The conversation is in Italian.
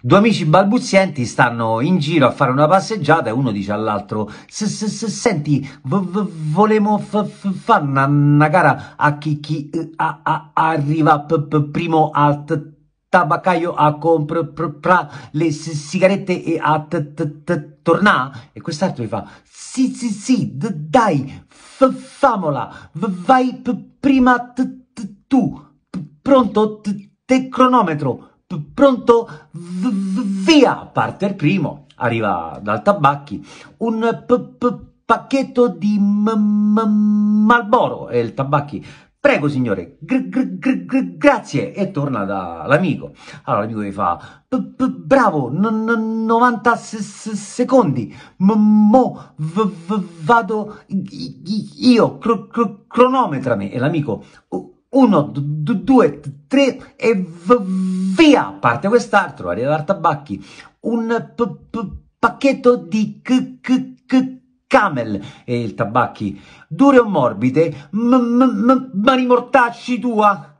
Due amici balbuzienti stanno in giro a fare una passeggiata e uno dice all'altro: Senti, volevo fare una gara a chi, chi eh, arriva primo al tabaccaio a comprare le sigarette e a tornare? E quest'altro gli fa: Sì, sì, sì, dai, famola, vai prima tu, pronto, te cronometro pronto? via! Parte il primo, arriva dal tabacchi, un pacchetto di m- Malboro e il tabacchi. Prego signore, grazie e torna dall'amico. Allora l'amico gli fa, bravo, 90 secondi, mo vado io, cronometrami. E l'amico, 1, 2, 3 e v- via, parte quest'altro, arriva l'Artabacchi, un pacchetto di camel e il tabacchi, dure o morbide, mani mortacci tua.